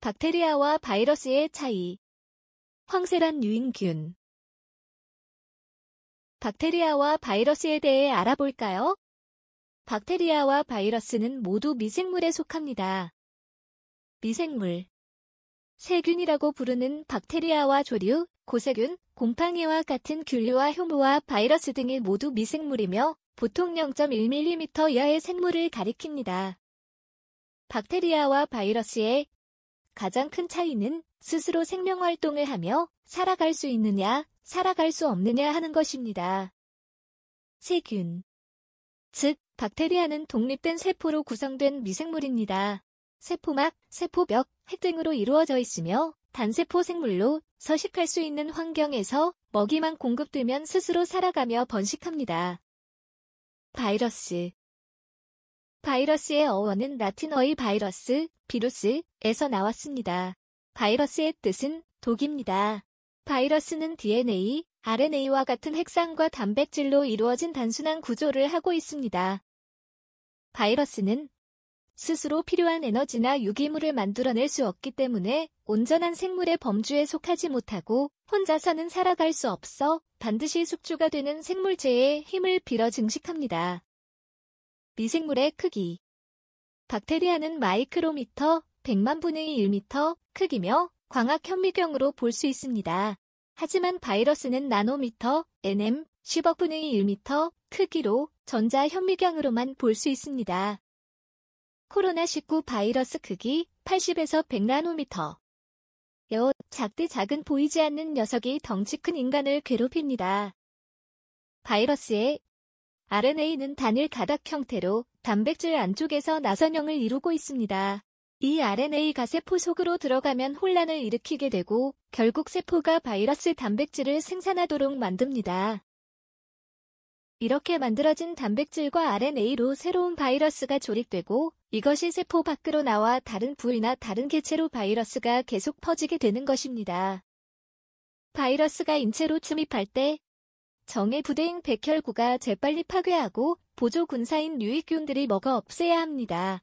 박테리아와 바이러스의 차이 황세란 유인균 박테리아와 바이러스에 대해 알아볼까요? 박테리아와 바이러스는 모두 미생물에 속합니다. 미생물 세균이라고 부르는 박테리아와 조류, 고세균, 곰팡이와 같은 균류와 효모와 바이러스 등이 모두 미생물이며 보통 0.1mm 이하의 생물을 가리킵니다. 박테리아와 바이러스의 가장 큰 차이는 스스로 생명활동을 하며 살아갈 수 있느냐, 살아갈 수 없느냐 하는 것입니다. 세균. 즉, 박테리아는 독립된 세포로 구성된 미생물입니다. 세포막, 세포벽, 핵 등으로 이루어져 있으며 단세포 생물로 서식할 수 있는 환경에서 먹이만 공급되면 스스로 살아가며 번식합니다. 바이러스 바이러스의 어원은 라틴어의 바이러스, 비루스에서 나왔습니다. 바이러스의 뜻은 독입니다. 바이러스는 DNA, RNA와 같은 핵산과 단백질로 이루어진 단순한 구조를 하고 있습니다. 바이러스는 스스로 필요한 에너지나 유기물을 만들어낼 수 없기 때문에 온전한 생물의 범주에 속하지 못하고 혼자서는 살아갈 수 없어 반드시 숙주가 되는 생물체에 힘을 빌어 증식합니다. 미생물의 크기 박테리아는 마이크로미터 100만 분의 1미터 크기며 광학 현미경으로 볼 수 있습니다. 하지만 바이러스는 나노미터 nm 10억 분의 1미터 크기로 전자 현미경으로만 볼 수 있습니다. 코로나19 바이러스 크기 80에서 100나노미터 여, 작대 작은 보이지 않는 녀석이 덩치 큰 인간을 괴롭힙니다. 바이러스의 RNA는 단일 가닥 형태로 단백질 안쪽에서 나선형을 이루고 있습니다. 이 RNA가 세포 속으로 들어가면 혼란을 일으키게 되고 결국 세포가 바이러스 단백질을 생산하도록 만듭니다. 이렇게 만들어진 단백질과 RNA로 새로운 바이러스가 조립되고 이것이 세포 밖으로 나와 다른 부위나 다른 개체로 바이러스가 계속 퍼지게 되는 것입니다. 바이러스가 인체로 침입할 때 정의 부대인 백혈구가 재빨리 파괴하고 보조 군사인 유익균들이 먹어 없애야 합니다.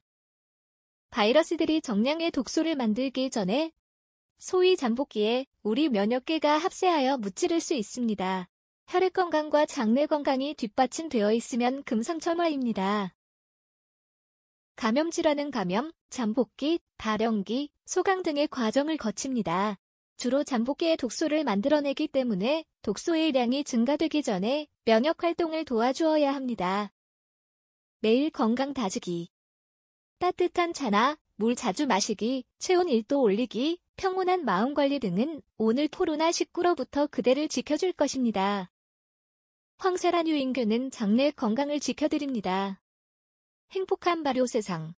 바이러스들이 정량의 독소를 만들기 전에 소위 잠복기에 우리 면역계가 합세하여 무찌를 수 있습니다. 혈액 건강과 장내 건강이 뒷받침되어 있으면 금상첨화입니다. 감염 질환은 감염, 잠복기, 발형기, 소강 등의 과정을 거칩니다. 주로 잠복기의 독소를 만들어내기 때문에 독소의 량이 증가되기 전에 면역 활동을 도와주어야 합니다. 매일 건강 다지기. 따뜻한 차나 물 자주 마시기, 체온 1도 올리기, 평온한 마음 관리 등은 오늘 코로나 19로부터 그대를 지켜줄 것입니다. 황세란 유인균은 장내 건강을 지켜드립니다. 행복한 발효 세상.